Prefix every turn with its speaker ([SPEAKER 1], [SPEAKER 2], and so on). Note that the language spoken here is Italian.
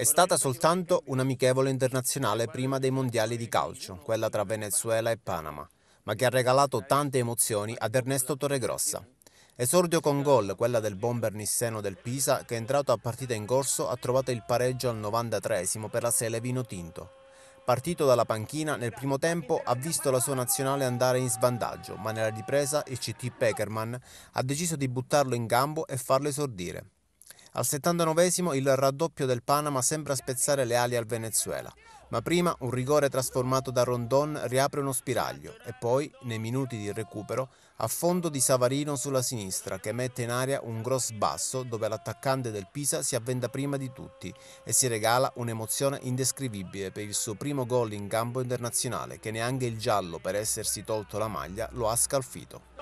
[SPEAKER 1] È stata soltanto un'amichevole internazionale prima dei mondiali di calcio, quella tra Venezuela e Panama, ma che ha regalato tante emozioni ad Ernesto Torregrossa. Esordio con gol, quella del bomber nisseno del Pisa, che è entrato a partita in corso ha trovato il pareggio al 93 per la Sele Vino Tinto. Partito dalla panchina, nel primo tempo ha visto la sua nazionale andare in svantaggio, ma nella ripresa il CT Peckerman ha deciso di buttarlo in gambo e farlo esordire. Al 79 il raddoppio del Panama sembra spezzare le ali al Venezuela, ma prima un rigore trasformato da Rondon riapre uno spiraglio e poi, nei minuti di recupero, a fondo di Savarino sulla sinistra che mette in aria un gross basso dove l'attaccante del Pisa si avvenda prima di tutti e si regala un'emozione indescrivibile per il suo primo gol in campo internazionale che neanche il giallo per essersi tolto la maglia lo ha scalfito.